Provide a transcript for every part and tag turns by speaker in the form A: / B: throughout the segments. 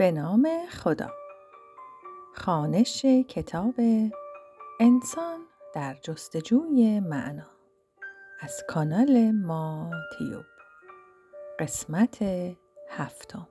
A: به نام خدا خانش کتاب انسان در جستجوی معنا از کانال ما تیوب قسمت هفتم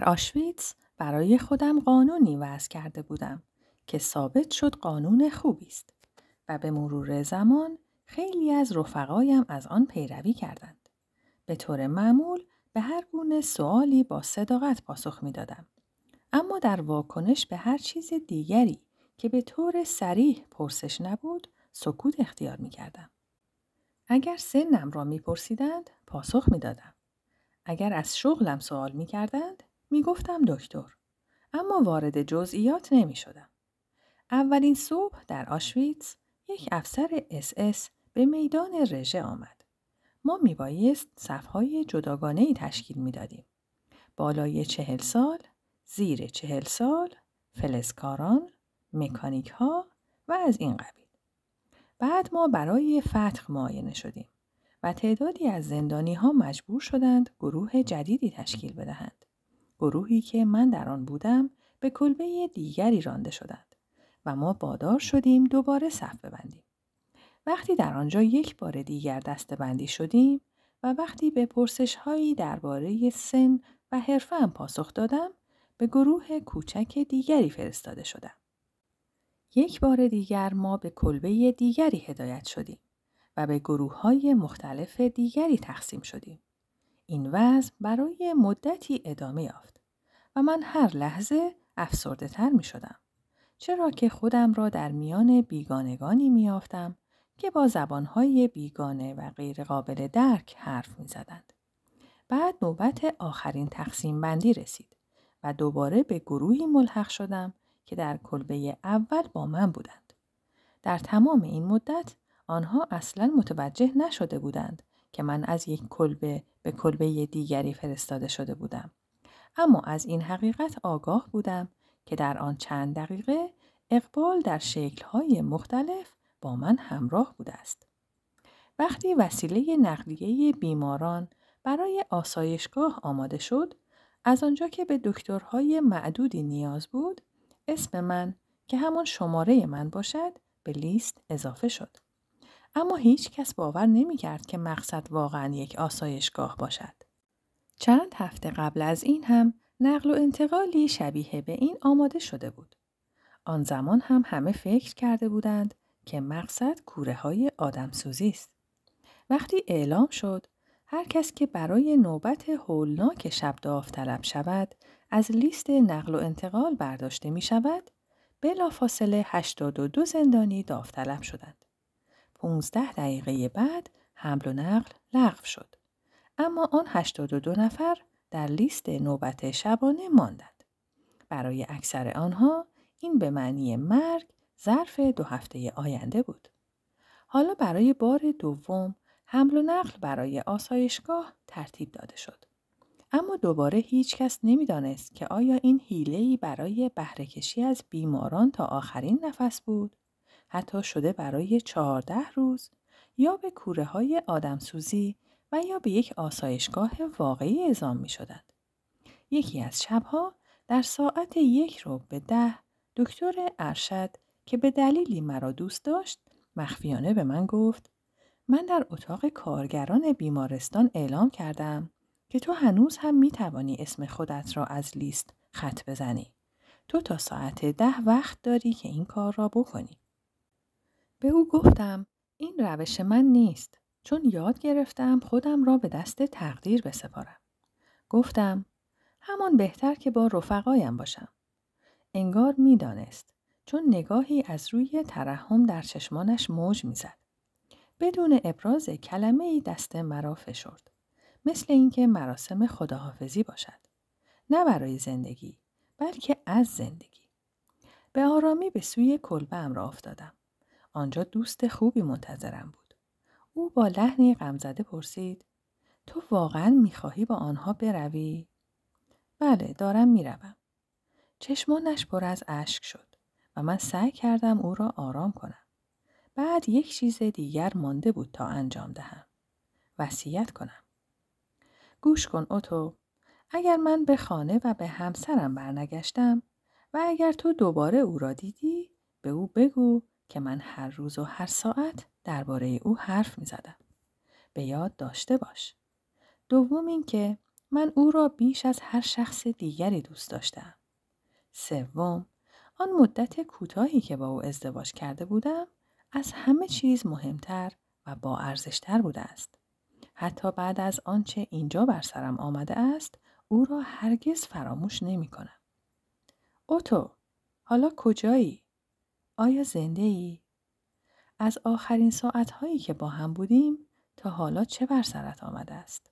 A: در آشویتس برای خودم قانونی وضع کرده بودم که ثابت شد قانون خوبی است و به مرور زمان خیلی از رفقایم از آن پیروی کردند. به طور معمول به هر گونه سوالی با صداقت پاسخ می دادم. اما در واکنش به هر چیز دیگری که به طور سریح پرسش نبود سکوت اختیار می کردم. اگر سنم را می پرسیدند پاسخ می دادم. اگر از شغلم سوال می کردند می گفتم دکتر. اما وارد جزئیات نمی شدم. اولین صبح در آشویتس یک افسر اس اس به میدان رژه آمد. ما می بایست صفهای جداگانه ای تشکیل می دادیم. بالای چهل سال، زیر چهل سال، فلزکاران، مکانیک ها و از این قبیل. بعد ما برای فتح معاینه شدیم و تعدادی از زندانی ها مجبور شدند گروه جدیدی تشکیل بدهند. گروهی که من در آن بودم به کلبه دیگری رانده شدند و ما بادار شدیم دوباره صف ببندیم. وقتی در آنجا یک بار دیگر دست بندی شدیم و وقتی به پرسش هایی درباره سن و حرفه پاسخ دادم به گروه کوچک دیگری فرستاده شدم. یک بار دیگر ما به کلبه دیگری هدایت شدیم و به گروه های مختلف دیگری تقسیم شدیم. این وضع برای مدتی ادامه یافت و من هر لحظه افسرده تر می شدم. چرا که خودم را در میان بیگانگانی می آفتم که با زبانهای بیگانه و غیرقابل درک حرف می زدند. بعد نوبت آخرین تقسیم بندی رسید و دوباره به گروهی ملحق شدم که در کلبه اول با من بودند. در تمام این مدت آنها اصلا متوجه نشده بودند که من از یک کلبه به کلبه دیگری فرستاده شده بودم. اما از این حقیقت آگاه بودم که در آن چند دقیقه اقبال در شکلهای مختلف با من همراه بوده است. وقتی وسیله نقلیه بیماران برای آسایشگاه آماده شد، از آنجا که به دکترهای معدودی نیاز بود، اسم من که همان شماره من باشد به لیست اضافه شد. اما هیچ کس باور نمی کرد که مقصد واقعا یک آسایشگاه باشد. چند هفته قبل از این هم نقل و انتقالی شبیه به این آماده شده بود. آن زمان هم همه فکر کرده بودند که مقصد کوره های آدم سوزی است. وقتی اعلام شد، هر کس که برای نوبت هولناک شب داوطلب شود، از لیست نقل و انتقال برداشته می شود، فاصله 82 زندانی داوطلب شدند. 15 دقیقه بعد حمل و نقل لغو شد. اما آن 82 نفر در لیست نوبت شبانه ماندند. برای اکثر آنها این به معنی مرگ ظرف دو هفته آینده بود. حالا برای بار دوم حمل و نقل برای آسایشگاه ترتیب داده شد. اما دوباره هیچ کس نمیدانست که آیا این حیلهی برای بهرکشی از بیماران تا آخرین نفس بود حتی شده برای چهارده روز یا به کوره های سوزی و یا به یک آسایشگاه واقعی اعزام می شدند. یکی از شبها در ساعت یک رو به ده دکتر ارشد که به دلیلی مرا دوست داشت مخفیانه به من گفت من در اتاق کارگران بیمارستان اعلام کردم که تو هنوز هم می توانی اسم خودت را از لیست خط بزنی. تو تا ساعت ده وقت داری که این کار را بکنی. به او گفتم این روش من نیست چون یاد گرفتم خودم را به دست تقدیر بسپارم. گفتم همان بهتر که با رفقایم باشم. انگار میدانست چون نگاهی از روی ترحم در چشمانش موج میزد. بدون ابراز کلمه ای دست مرا فشرد. مثل اینکه مراسم خداحافظی باشد. نه برای زندگی بلکه از زندگی. به آرامی به سوی کلبه را افتادم. آنجا دوست خوبی منتظرم بود. او با لحنی غمزده پرسید تو واقعا میخواهی با آنها بروی؟ بله دارم میروم. چشمانش پر از اشک شد و من سعی کردم او را آرام کنم. بعد یک چیز دیگر مانده بود تا انجام دهم. وصیت کنم. گوش کن اوتو اگر من به خانه و به همسرم برنگشتم و اگر تو دوباره او را دیدی به او بگو که من هر روز و هر ساعت درباره او حرف می زدم. به یاد داشته باش. دوم اینکه من او را بیش از هر شخص دیگری دوست داشتم. سوم آن مدت کوتاهی که با او ازدواج کرده بودم از همه چیز مهمتر و با ارزشتر بوده است. حتی بعد از آنچه اینجا بر سرم آمده است او را هرگز فراموش نمی کنم. اوتو حالا کجایی؟ آیا زنده ای؟ از آخرین ساعتهایی که با هم بودیم تا حالا چه بر سرت آمده است؟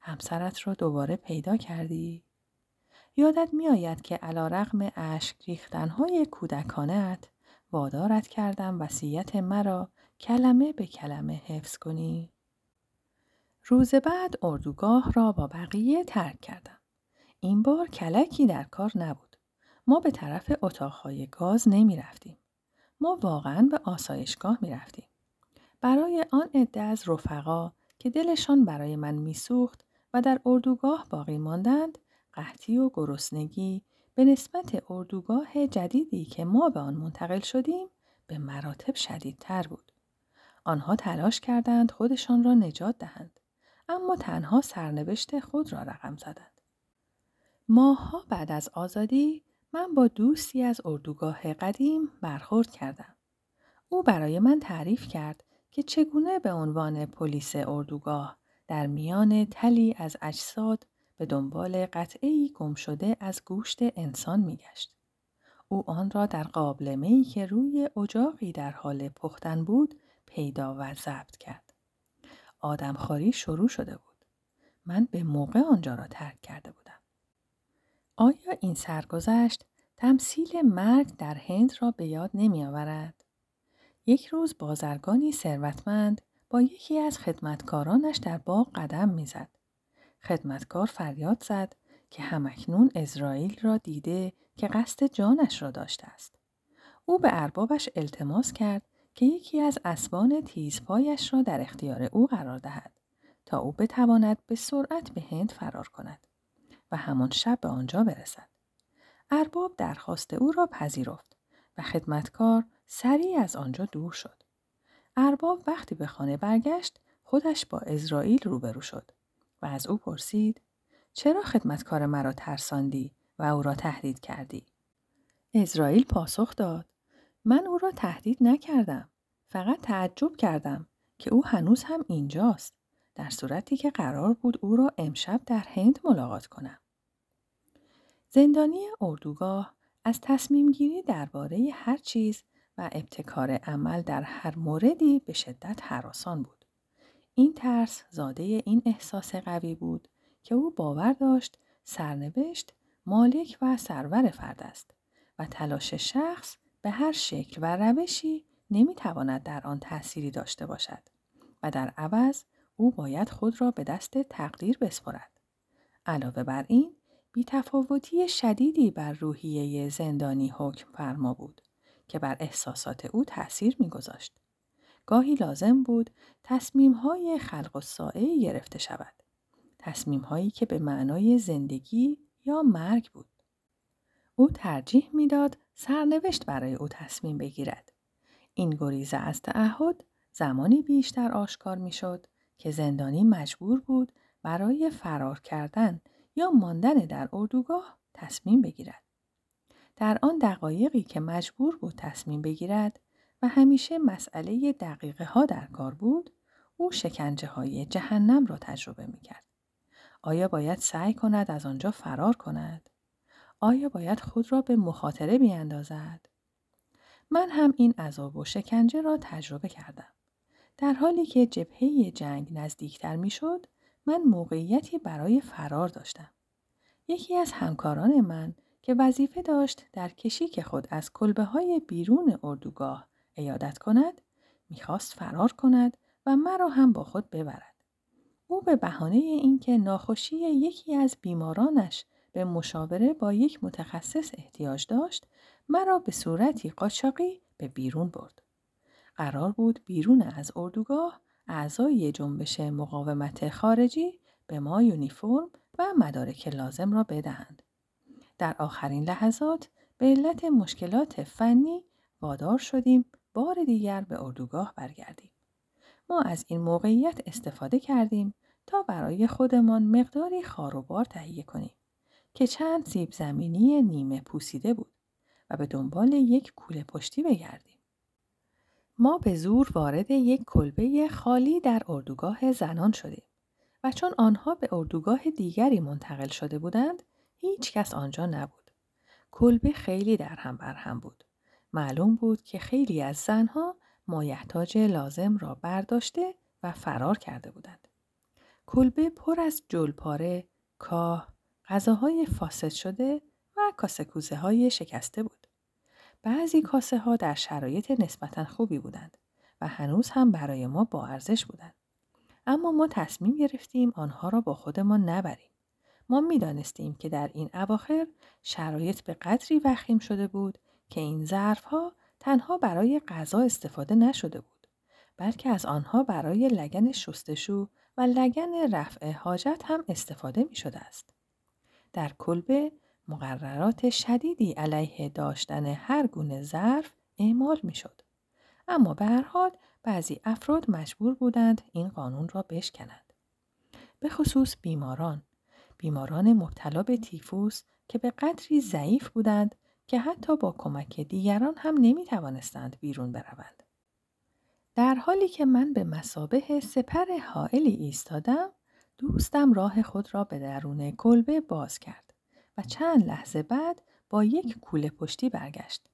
A: همسرت را دوباره پیدا کردی؟ یادت میآید که علا رقم عشق ریختنهای کودکانت وادارت کردم وصیت مرا کلمه به کلمه حفظ کنی؟ روز بعد اردوگاه را با بقیه ترک کردم. این بار کلکی در کار نبود. ما به طرف اتاقهای گاز نمی رفتیم. ما واقعا به آسایشگاه می رفتیم. برای آن عده از رفقا که دلشان برای من میسوخت و در اردوگاه باقی ماندند قحطی و گرسنگی به نسبت اردوگاه جدیدی که ما به آن منتقل شدیم به مراتب شدیدتر بود. آنها تلاش کردند خودشان را نجات دهند اما تنها سرنوشت خود را رقم زدند. ماها بعد از آزادی من با دوستی از اردوگاه قدیم برخورد کردم. او برای من تعریف کرد که چگونه به عنوان پلیس اردوگاه در میان تلی از اجساد به دنبال قطعی گم شده از گوشت انسان میگشت. او آن را در قابلمه ای که روی اجاقی در حال پختن بود پیدا و ضبط کرد. آدمخواری شروع شده بود. من به موقع آنجا را ترک کرده بود. آیا این سرگذشت تمثیل مرگ در هند را به یاد نمی آورد؟ یک روز بازرگانی ثروتمند با یکی از خدمتکارانش در باغ قدم میزد. خدمتکار فریاد زد که همکنون اسرائیل را دیده که قصد جانش را داشته است. او به اربابش التماس کرد که یکی از اسبان تیزپایش را در اختیار او قرار دهد تا او بتواند به سرعت به هند فرار کند. و همان شب به آنجا برسد. ارباب درخواست او را پذیرفت و خدمتکار سریع از آنجا دور شد. ارباب وقتی به خانه برگشت خودش با اسرائیل روبرو شد و از او پرسید چرا خدمتکار مرا ترساندی و او را تهدید کردی؟ اسرائیل پاسخ داد من او را تهدید نکردم فقط تعجب کردم که او هنوز هم اینجاست در صورتی که قرار بود او را امشب در هند ملاقات کنم. زندانی اردوگاه از تصمیم گیری درباره هر چیز و ابتکار عمل در هر موردی به شدت حراسان بود. این ترس زاده این احساس قوی بود که او باور داشت سرنوشت مالک و سرور فرد است و تلاش شخص به هر شکل و روشی نمیتواند در آن تأثیری داشته باشد و در عوض او باید خود را به دست تقدیر بسپرد. علاوه بر این بیتفاوتی شدیدی بر روحیه زندانی حکم فرما بود که بر احساسات او تأثیر میگذاشت. گاهی لازم بود تصمیم های خلق و سائه گرفته شود. تصمیم هایی که به معنای زندگی یا مرگ بود. او ترجیح میداد سرنوشت برای او تصمیم بگیرد. این گریزه از تعهد زمانی بیشتر آشکار میشد که زندانی مجبور بود برای فرار کردن یا ماندن در اردوگاه تصمیم بگیرد. در آن دقایقی که مجبور بود تصمیم بگیرد و همیشه مسئله دقیقه ها در کار بود، او شکنجه های جهنم را تجربه می کرد. آیا باید سعی کند از آنجا فرار کند؟ آیا باید خود را به مخاطره بیاندازد؟ من هم این عذاب و شکنجه را تجربه کردم. در حالی که جبهه جنگ نزدیکتر میشد من موقعیتی برای فرار داشتم. یکی از همکاران من که وظیفه داشت در کشیک خود از کلبه های بیرون اردوگاه ایادت کند، میخواست فرار کند و مرا هم با خود ببرد. او به بهانه اینکه ناخوشی یکی از بیمارانش به مشاوره با یک متخصص احتیاج داشت، مرا به صورتی قاچاقی به بیرون برد. قرار بود بیرون از اردوگاه اعضای جنبش مقاومت خارجی به ما یونیفرم و مدارک لازم را بدهند. در آخرین لحظات به علت مشکلات فنی وادار شدیم بار دیگر به اردوگاه برگردیم. ما از این موقعیت استفاده کردیم تا برای خودمان مقداری خاروبار تهیه کنیم که چند سیب زمینی نیمه پوسیده بود و به دنبال یک کوله پشتی بگردیم. ما به زور وارد یک کلبه خالی در اردوگاه زنان شدیم و چون آنها به اردوگاه دیگری منتقل شده بودند هیچ کس آنجا نبود. کلبه خیلی در هم بر هم بود. معلوم بود که خیلی از زنها مایحتاج لازم را برداشته و فرار کرده بودند. کلبه پر از جلپاره، کاه، غذاهای فاسد شده و کاسکوزه های شکسته بود. بعضی کاسه ها در شرایط نسبتا خوبی بودند و هنوز هم برای ما با ارزش بودند. اما ما تصمیم گرفتیم آنها را با خودمان نبریم. ما میدانستیم که در این اواخر شرایط به قدری وخیم شده بود که این ظرف ها تنها برای غذا استفاده نشده بود بلکه از آنها برای لگن شستشو و لگن رفع حاجت هم استفاده می شده است. در کلبه مقررات شدیدی علیه داشتن هر گونه ظرف اعمال می شد. اما به هر حال بعضی افراد مجبور بودند این قانون را بشکنند. به خصوص بیماران، بیماران مبتلا به تیفوس که به قدری ضعیف بودند که حتی با کمک دیگران هم نمی توانستند بیرون بروند. در حالی که من به مسابه سپر حائلی ایستادم، دوستم راه خود را به درون کلبه باز کرد. و چند لحظه بعد با یک کوله پشتی برگشت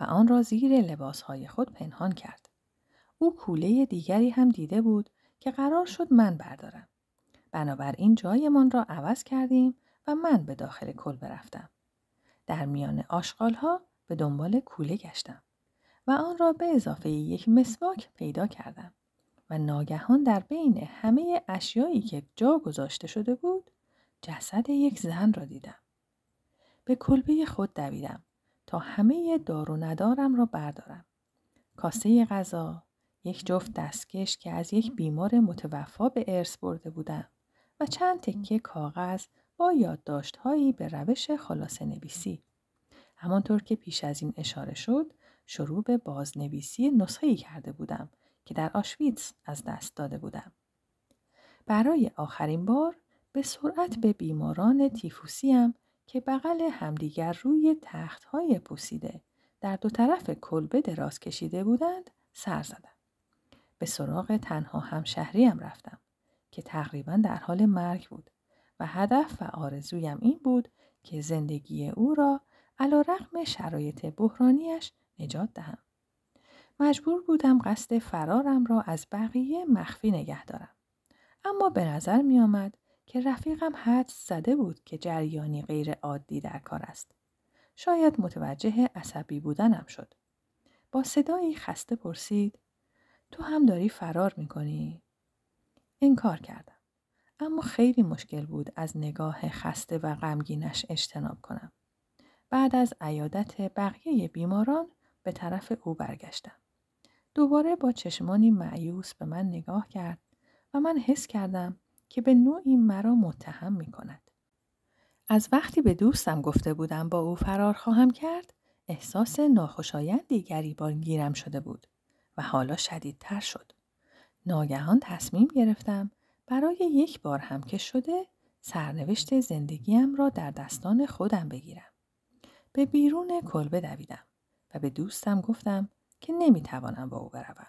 A: و آن را زیر لباسهای خود پنهان کرد. او کوله دیگری هم دیده بود که قرار شد من بردارم. بنابراین جایمان را عوض کردیم و من به داخل کل برفتم. در میان آشغالها به دنبال کوله گشتم و آن را به اضافه یک مسواک پیدا کردم و ناگهان در بین همه اشیایی که جا گذاشته شده بود جسد یک زن را دیدم. به کلبه خود دویدم تا همه دار و ندارم را بردارم. کاسه غذا، یک جفت دستکش که از یک بیمار متوفا به ارث برده بودم و چند تکه کاغذ با یادداشتهایی به روش خلاصه نویسی. همانطور که پیش از این اشاره شد، شروع به بازنویسی نسخه‌ای کرده بودم که در آشویتس از دست داده بودم. برای آخرین بار به سرعت به بیماران تیفوسیم که بغل همدیگر روی تخت های پوسیده در دو طرف کلبه دراز کشیده بودند سر زدم. به سراغ تنها همشهریم رفتم که تقریبا در حال مرگ بود و هدف و آرزویم این بود که زندگی او را علا رقم شرایط بحرانیش نجات دهم. مجبور بودم قصد فرارم را از بقیه مخفی نگه دارم. اما به نظر می آمد که رفیقم حد زده بود که جریانی غیر عادی در کار است. شاید متوجه عصبی بودنم شد. با صدایی خسته پرسید تو هم داری فرار میکنی؟ انکار کردم. اما خیلی مشکل بود از نگاه خسته و غمگینش اجتناب کنم. بعد از عیادت بقیه بیماران به طرف او برگشتم. دوباره با چشمانی معیوس به من نگاه کرد و من حس کردم که به نوعی مرا متهم می کند. از وقتی به دوستم گفته بودم با او فرار خواهم کرد، احساس ناخوشایند دیگری گیرم شده بود و حالا شدیدتر شد. ناگهان تصمیم گرفتم برای یک بار هم که شده سرنوشت زندگیم را در دستان خودم بگیرم. به بیرون کلبه دویدم و به دوستم گفتم که نمیتوانم با او بروم.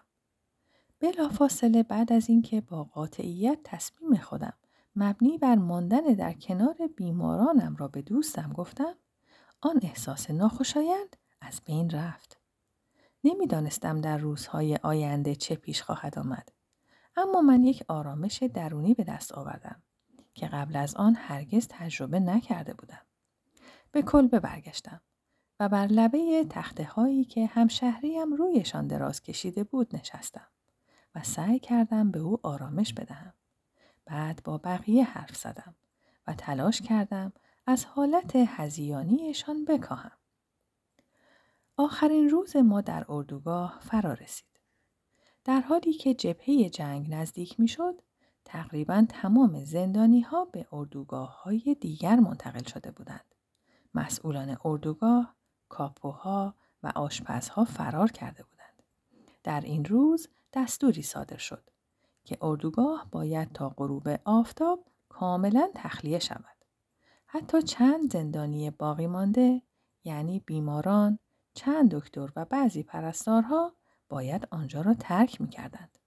A: فاصله بعد از اینکه با قاطعیت تصمیم خودم مبنی بر ماندن در کنار بیمارانم را به دوستم گفتم آن احساس ناخوشایند از بین رفت نمیدانستم در روزهای آینده چه پیش خواهد آمد اما من یک آرامش درونی به دست آوردم که قبل از آن هرگز تجربه نکرده بودم به کلبه برگشتم و بر لبه تخته هایی که همشهریم رویشان دراز کشیده بود نشستم و سعی کردم به او آرامش بدهم. بعد با بقیه حرف زدم و تلاش کردم از حالت هزیانیشان بکاهم. آخرین روز ما در اردوگاه فرا رسید. در حالی که جبهه جنگ نزدیک میشد، تقریبا تمام زندانی ها به اردوگاه های دیگر منتقل شده بودند. مسئولان اردوگاه، کاپوها و آشپزها فرار کرده بودند. در این روز دستوری صادر شد که اردوگاه باید تا غروب آفتاب کاملا تخلیه شود. حتی چند زندانی باقی مانده یعنی بیماران، چند دکتر و بعضی پرستارها باید آنجا را ترک می کردند.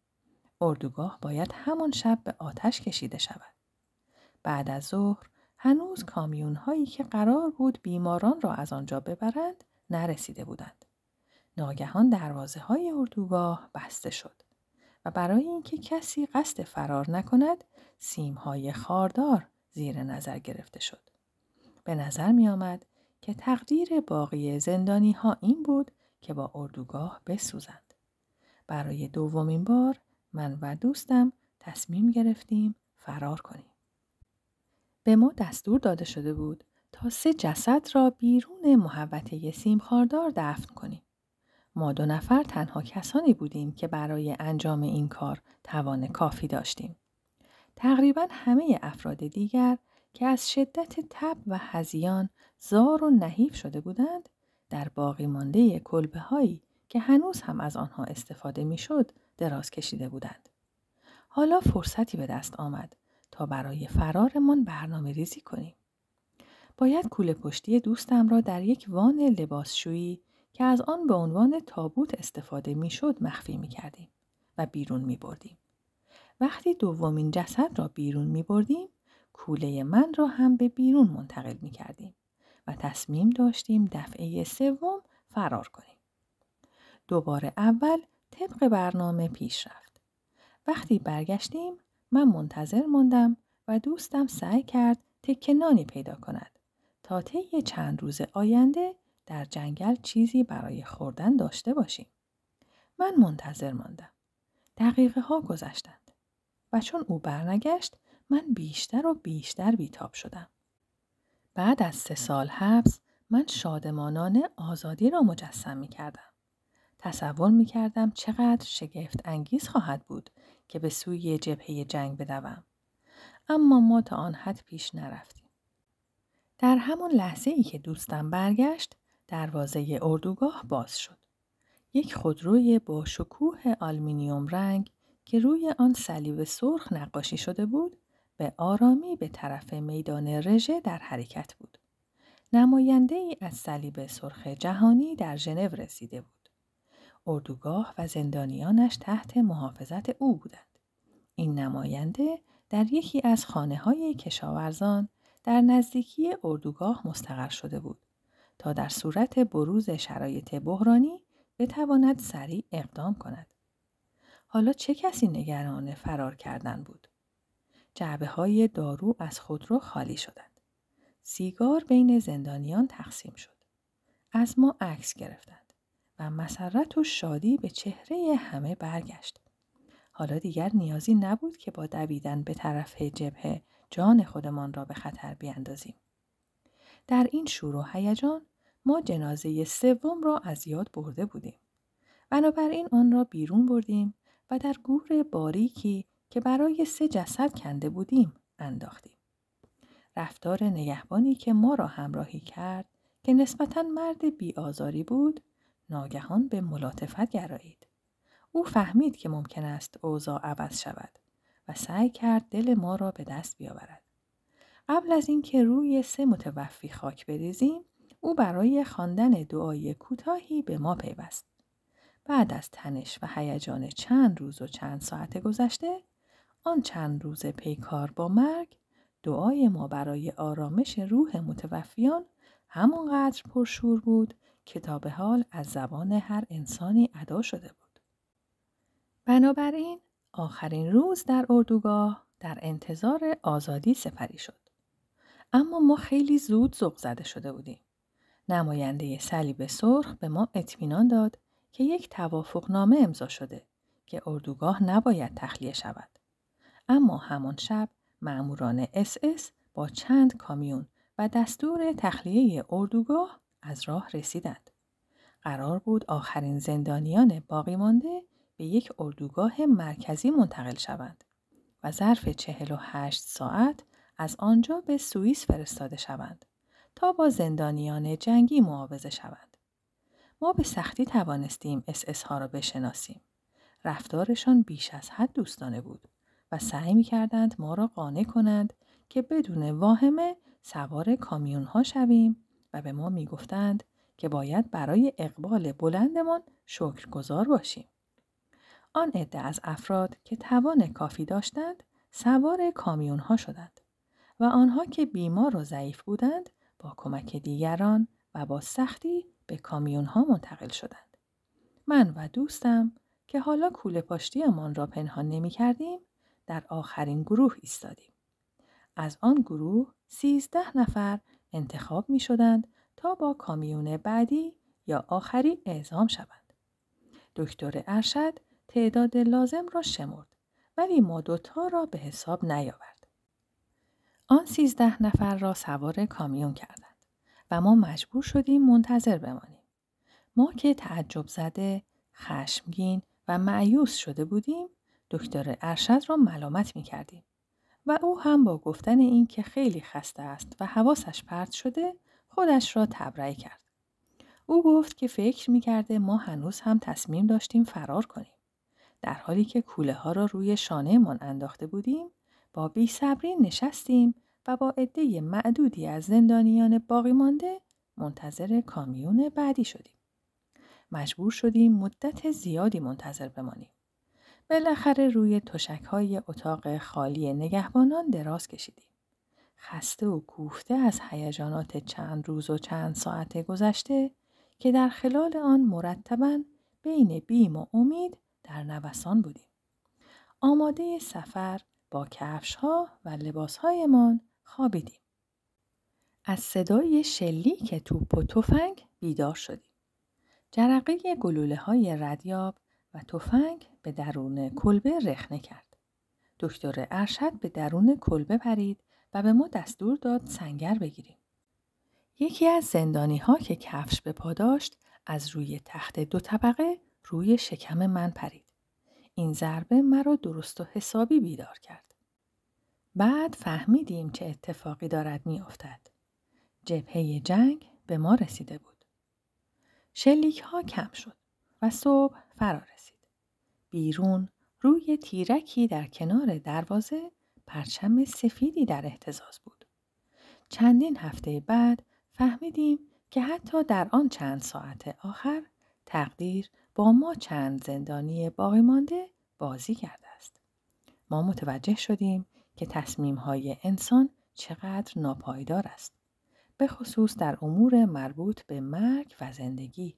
A: اردوگاه باید همان شب به آتش کشیده شود. بعد از ظهر هنوز کامیون هایی که قرار بود بیماران را از آنجا ببرند نرسیده بودند. ناگهان دروازه های اردوگاه بسته شد و برای اینکه کسی قصد فرار نکند سیم های خاردار زیر نظر گرفته شد. به نظر می آمد که تقدیر باقی زندانی ها این بود که با اردوگاه بسوزند. برای دومین بار من و دوستم تصمیم گرفتیم فرار کنیم. به ما دستور داده شده بود تا سه جسد را بیرون محوطه سیم خاردار دفن کنیم. ما دو نفر تنها کسانی بودیم که برای انجام این کار توان کافی داشتیم. تقریبا همه افراد دیگر که از شدت تب و هزیان زار و نحیف شده بودند در باقی مانده کلبه هایی که هنوز هم از آنها استفاده میشد دراز کشیده بودند. حالا فرصتی به دست آمد تا برای فرارمان برنامه ریزی کنیم. باید کوله پشتی دوستم را در یک وان لباسشویی که از آن به عنوان تابوت استفاده میشد مخفی می کردیم و بیرون می بردیم. وقتی دومین جسد را بیرون می بردیم، کوله من را هم به بیرون منتقل می کردیم و تصمیم داشتیم دفعه سوم فرار کنیم. دوباره اول طبق برنامه پیش رفت. وقتی برگشتیم من منتظر ماندم و دوستم سعی کرد تکنانی پیدا کند تا طی چند روز آینده در جنگل چیزی برای خوردن داشته باشیم. من منتظر ماندم. دقیقه ها گذشتند و چون او برنگشت من بیشتر و بیشتر بیتاب شدم. بعد از سه سال حبس من شادمانانه آزادی را مجسم می کردم. تصور می کردم چقدر شگفت انگیز خواهد بود که به سوی جبهه جنگ بدوم. اما ما تا آن حد پیش نرفتیم. در همون لحظه ای که دوستم برگشت دروازه اردوگاه باز شد. یک خودروی با شکوه آلمینیوم رنگ که روی آن صلیب سرخ نقاشی شده بود به آرامی به طرف میدان رژه در حرکت بود. نماینده ای از صلیب سرخ جهانی در ژنو رسیده بود. اردوگاه و زندانیانش تحت محافظت او بودند. این نماینده در یکی از خانه های کشاورزان در نزدیکی اردوگاه مستقر شده بود تا در صورت بروز شرایط بحرانی بتواند سریع اقدام کند. حالا چه کسی نگران فرار کردن بود؟ جعبه های دارو از خودرو خالی شدند. سیگار بین زندانیان تقسیم شد. از ما عکس گرفتند و مسرت و شادی به چهره همه برگشت. حالا دیگر نیازی نبود که با دویدن به طرف جبهه جان خودمان را به خطر بیاندازیم. در این شور و هیجان ما جنازه سوم را از یاد برده بودیم. بنابراین آن را بیرون بردیم و در گور باریکی که برای سه جسد کنده بودیم انداختیم. رفتار نگهبانی که ما را همراهی کرد که نسبتا مرد بیآزاری بود ناگهان به ملاتفت گرایید. او فهمید که ممکن است اوضاع عوض شود و سعی کرد دل ما را به دست بیاورد. قبل از اینکه روی سه متوفی خاک بریزیم او برای خواندن دعای کوتاهی به ما پیوست. بعد از تنش و هیجان چند روز و چند ساعت گذشته، آن چند روز پیکار با مرگ، دعای ما برای آرامش روح متوفیان همانقدر پرشور بود که تا به حال از زبان هر انسانی ادا شده بود. بنابراین آخرین روز در اردوگاه در انتظار آزادی سپری شد. اما ما خیلی زود ذوق زده شده بودیم. نماینده صلیب سرخ به ما اطمینان داد که یک توافق نامه امضا شده که اردوگاه نباید تخلیه شود. اما همان شب معموران اس اس با چند کامیون و دستور تخلیه اردوگاه از راه رسیدند. قرار بود آخرین زندانیان باقی مانده به یک اردوگاه مرکزی منتقل شوند و ظرف 48 ساعت از آنجا به سوئیس فرستاده شوند. تا با زندانیان جنگی معاوضه شوند ما به سختی توانستیم اس ها را بشناسیم. رفتارشان بیش از حد دوستانه بود و سعی می کردند ما را قانع کنند که بدون واهمه سوار کامیون ها شویم و به ما می گفتند که باید برای اقبال بلندمان شکرگزار باشیم. آن عده از افراد که توان کافی داشتند سوار کامیون ها شدند و آنها که بیمار و ضعیف بودند با کمک دیگران و با سختی به کامیون ها منتقل شدند. من و دوستم که حالا کوله پاشتیمان را پنهان نمی کردیم در آخرین گروه ایستادیم. از آن گروه سیزده نفر انتخاب می شدند تا با کامیون بعدی یا آخری اعزام شوند. دکتر ارشد تعداد لازم را شمرد ولی ما دوتا را به حساب نیاورد. آن سیزده نفر را سوار کامیون کردند و ما مجبور شدیم منتظر بمانیم. ما که تعجب زده، خشمگین و معیوس شده بودیم، دکتر ارشد را ملامت می کردیم. و او هم با گفتن این که خیلی خسته است و حواسش پرت شده خودش را تبرئه کرد. او گفت که فکر می کرده ما هنوز هم تصمیم داشتیم فرار کنیم. در حالی که کوله ها را روی شانه من انداخته بودیم با بیصبری نشستیم و با عده معدودی از زندانیان باقی مانده منتظر کامیون بعدی شدیم. مجبور شدیم مدت زیادی منتظر بمانیم. بالاخره روی تشک های اتاق خالی نگهبانان دراز کشیدیم. خسته و کوفته از هیجانات چند روز و چند ساعت گذشته که در خلال آن مرتبا بین بیم و امید در نوسان بودیم. آماده سفر با کفش ها و لباس هایمان خوابیدیم. از صدای شلیک توپ و تفنگ بیدار شدیم. جرقه گلوله های ردیاب و تفنگ به درون کلبه رخنه کرد. دکتر ارشد به درون کلبه پرید و به ما دستور داد سنگر بگیریم. یکی از زندانی ها که کفش به پا داشت از روی تخت دو طبقه روی شکم من پرید. این ضربه مرا درست و حسابی بیدار کرد. بعد فهمیدیم چه اتفاقی دارد میافتد. جبهه جنگ به ما رسیده بود. شلیک ها کم شد و صبح فرا رسید. بیرون روی تیرکی در کنار دروازه پرچم سفیدی در احتزاز بود. چندین هفته بعد فهمیدیم که حتی در آن چند ساعت آخر تقدیر با ما چند زندانی باقی مانده بازی کرده است. ما متوجه شدیم که تصمیم های انسان چقدر ناپایدار است. به خصوص در امور مربوط به مرگ و زندگی.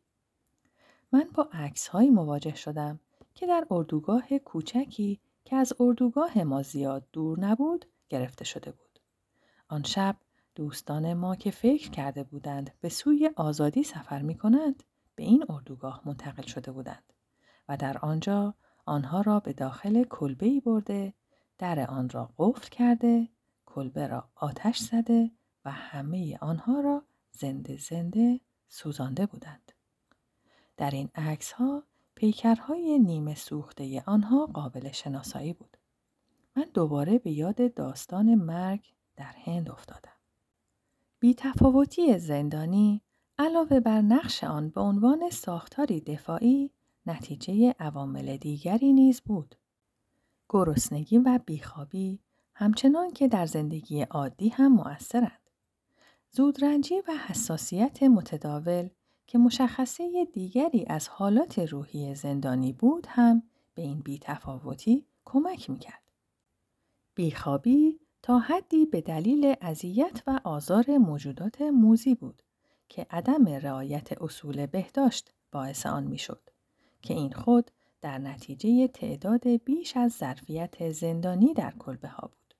A: من با عکس مواجه شدم که در اردوگاه کوچکی که از اردوگاه ما زیاد دور نبود گرفته شده بود. آن شب دوستان ما که فکر کرده بودند به سوی آزادی سفر می به این اردوگاه منتقل شده بودند و در آنجا آنها را به داخل کلبه ای برده در آن را قفل کرده کلبه را آتش زده و همه آنها را زنده زنده سوزانده بودند در این عکس ها پیکرهای نیمه سوخته آنها قابل شناسایی بود من دوباره به یاد داستان مرگ در هند افتادم بی تفاوتی زندانی علاوه بر نقش آن به عنوان ساختاری دفاعی نتیجه عوامل دیگری نیز بود. گرسنگی و بیخوابی همچنان که در زندگی عادی هم مؤثرند. زودرنجی و حساسیت متداول که مشخصه دیگری از حالات روحی زندانی بود هم به این بیتفاوتی کمک میکرد. بیخوابی تا حدی به دلیل اذیت و آزار موجودات موزی بود که عدم رعایت اصول بهداشت باعث آن میشد که این خود در نتیجه تعداد بیش از ظرفیت زندانی در کلبه ها بود.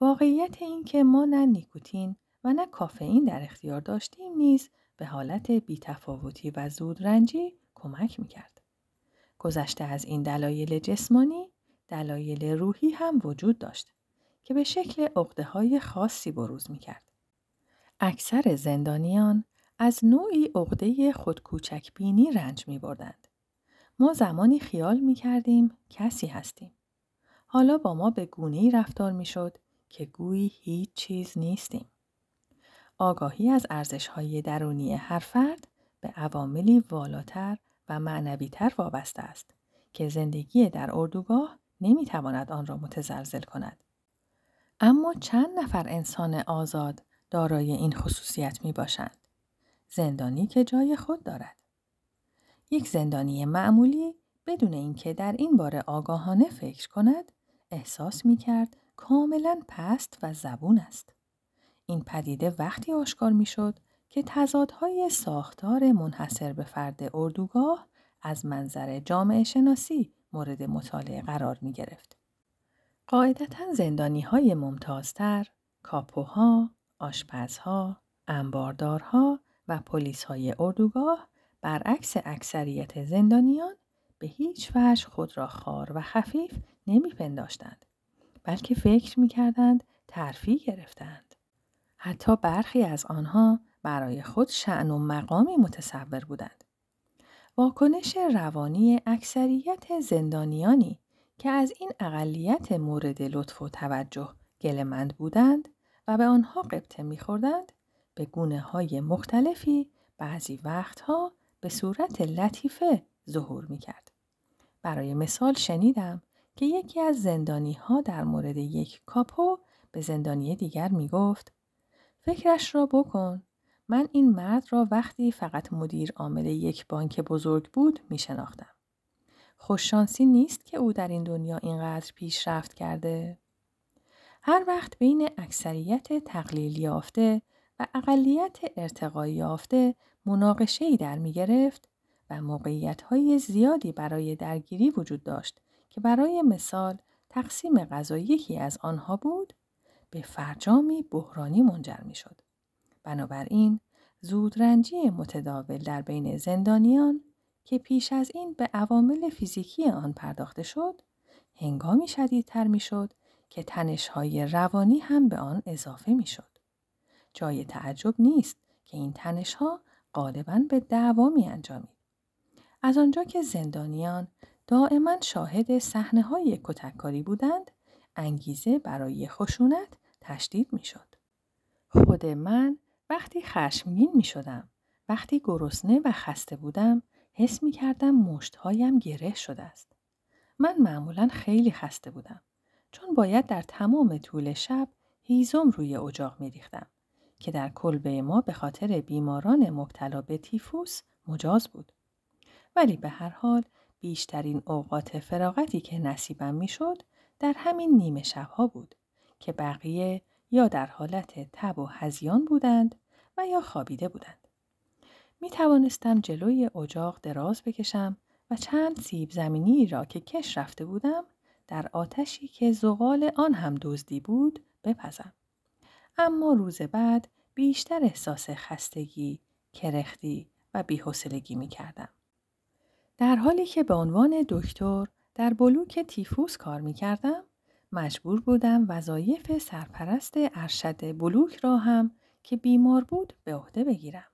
A: واقعیت این که ما نه نیکوتین و نه کافئین در اختیار داشتیم نیز به حالت بیتفاوتی و زودرنجی کمک میکرد. گذشته از این دلایل جسمانی، دلایل روحی هم وجود داشت که به شکل عقده های خاصی بروز میکرد. اکثر زندانیان از نوعی عقده خودکوچکبینی رنج می بردند. ما زمانی خیال می کردیم کسی هستیم. حالا با ما به گونه رفتار می شد که گویی هیچ چیز نیستیم. آگاهی از ارزش های درونی هر فرد به عواملی والاتر و معنویتر وابسته است که زندگی در اردوگاه نمی تواند آن را متزلزل کند. اما چند نفر انسان آزاد دارای این خصوصیت می باشند. زندانی که جای خود دارد. یک زندانی معمولی بدون اینکه در این باره آگاهانه فکر کند احساس می کرد کاملا پست و زبون است. این پدیده وقتی آشکار می شد که تضادهای ساختار منحصر به فرد اردوگاه از منظر جامعه شناسی مورد مطالعه قرار می گرفت. قاعدتا زندانی های ممتازتر، کاپوها، آشپزها، انباردارها و های اردوگاه برعکس اکثریت زندانیان به هیچ وجه خود را خار و خفیف نمیپنداشتند بلکه فکر میکردند ترفی گرفتند حتی برخی از آنها برای خود شعن و مقامی متصور بودند واکنش روانی اکثریت زندانیانی که از این اقلیت مورد لطف و توجه گلمند بودند و به آنها قبطه میخوردند به گونه های مختلفی بعضی وقتها به صورت لطیفه ظهور میکرد. برای مثال شنیدم که یکی از زندانی ها در مورد یک کاپو به زندانی دیگر میگفت فکرش را بکن من این مرد را وقتی فقط مدیر عامل یک بانک بزرگ بود می شناختم. خوششانسی نیست که او در این دنیا اینقدر پیشرفت کرده. هر وقت بین اکثریت تقلیل یافته و اقلیت ارتقا یافته مناقشه ای در می گرفت و موقعیت های زیادی برای درگیری وجود داشت که برای مثال تقسیم غذا یکی از آنها بود به فرجامی بحرانی منجر می شد. بنابراین زودرنجی متداول در بین زندانیان که پیش از این به عوامل فیزیکی آن پرداخته شد، هنگامی شدیدتر می شد که تنشهای روانی هم به آن اضافه می شد. جای تعجب نیست که این تنشها غالبا به دعوا می انجامید. از آنجا که زندانیان دائما شاهد صحنه های کتککاری بودند، انگیزه برای خشونت تشدید می شد. خود من وقتی خشمگین می شدم، وقتی گرسنه و خسته بودم، حس می کردم مشتهایم گره شده است. من معمولا خیلی خسته بودم. چون باید در تمام طول شب هیزم روی اجاق می که در کلبه ما به خاطر بیماران مبتلا به تیفوس مجاز بود. ولی به هر حال بیشترین اوقات فراغتی که نصیبم شد در همین نیمه شبها بود که بقیه یا در حالت تب و هزیان بودند و یا خوابیده بودند. می توانستم جلوی اجاق دراز بکشم و چند سیب زمینی را که کش رفته بودم در آتشی که زغال آن هم دزدی بود بپزم. اما روز بعد بیشتر احساس خستگی، کرختی و بیحسلگی می کردم. در حالی که به عنوان دکتر در بلوک تیفوس کار می کردم، مجبور بودم وظایف سرپرست ارشد بلوک را هم که بیمار بود به عهده بگیرم.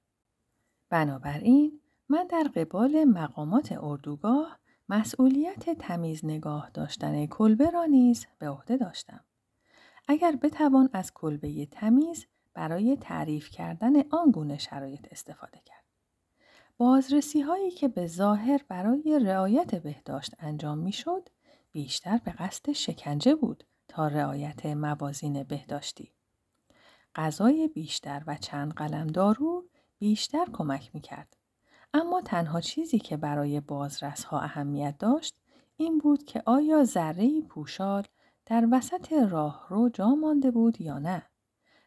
A: بنابراین من در قبال مقامات اردوگاه مسئولیت تمیز نگاه داشتن کلبه را نیز به عهده داشتم. اگر بتوان از کلبه تمیز برای تعریف کردن آن گونه شرایط استفاده کرد. بازرسی هایی که به ظاهر برای رعایت بهداشت انجام میشد بیشتر به قصد شکنجه بود تا رعایت موازین بهداشتی. غذای بیشتر و چند قلم دارو بیشتر کمک می اما تنها چیزی که برای بازرس ها اهمیت داشت این بود که آیا ذره پوشال در وسط راهرو جا مانده بود یا نه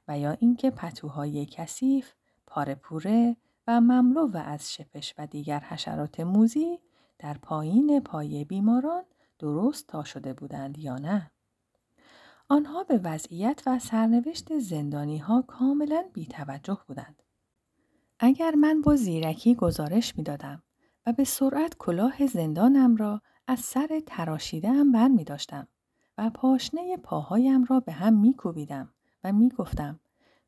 A: و یا اینکه پتوهای کثیف، پارپوره و مملو و از شپش و دیگر حشرات موزی در پایین پای بیماران درست تا شده بودند یا نه آنها به وضعیت و سرنوشت زندانی ها کاملا توجه بودند اگر من با زیرکی گزارش می دادم و به سرعت کلاه زندانم را از سر تراشیده هم بر می داشتم و پاشنه پاهایم را به هم می و می گفتم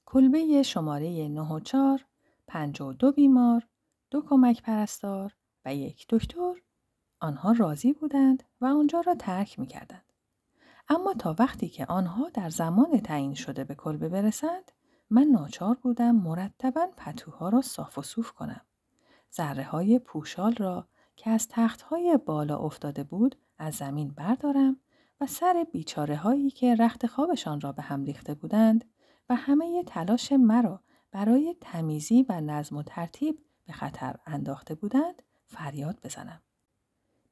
A: کلبه شماره 9 و 4, 52 بیمار، دو کمک پرستار و یک دکتر آنها راضی بودند و آنجا را ترک می کردند. اما تا وقتی که آنها در زمان تعیین شده به کلبه برسند من ناچار بودم مرتبا پتوها را صاف و صوف کنم. ذره های پوشال را که از تخت های بالا افتاده بود از زمین بردارم و سر بیچاره هایی که رخت خوابشان را به هم ریخته بودند و همه تلاش مرا برای تمیزی و نظم و ترتیب به خطر انداخته بودند فریاد بزنم.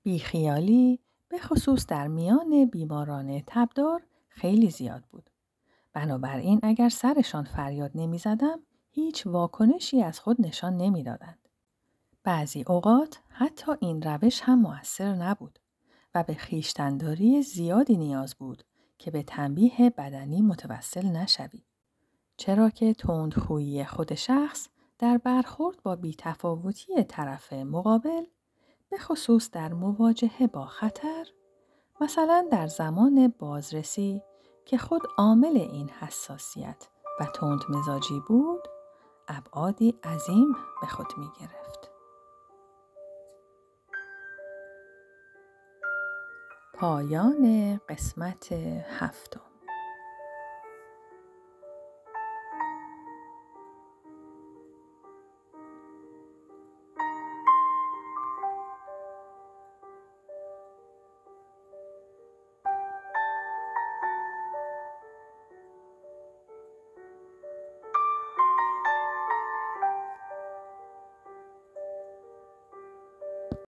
A: بیخیالی به خصوص در میان بیماران تبدار خیلی زیاد بود. بنابراین اگر سرشان فریاد نمیزدم هیچ واکنشی از خود نشان نمیدادند. بعضی اوقات حتی این روش هم موثر نبود و به خیشتنداری زیادی نیاز بود که به تنبیه بدنی متوسل نشوی. چرا که تندخویی خود شخص در برخورد با بیتفاوتی طرف مقابل به خصوص در مواجهه با خطر مثلا در زمان بازرسی که خود عامل این حساسیت و تند مزاجی بود ابعادی عظیم به خود می گرفت. پایان قسمت هفتم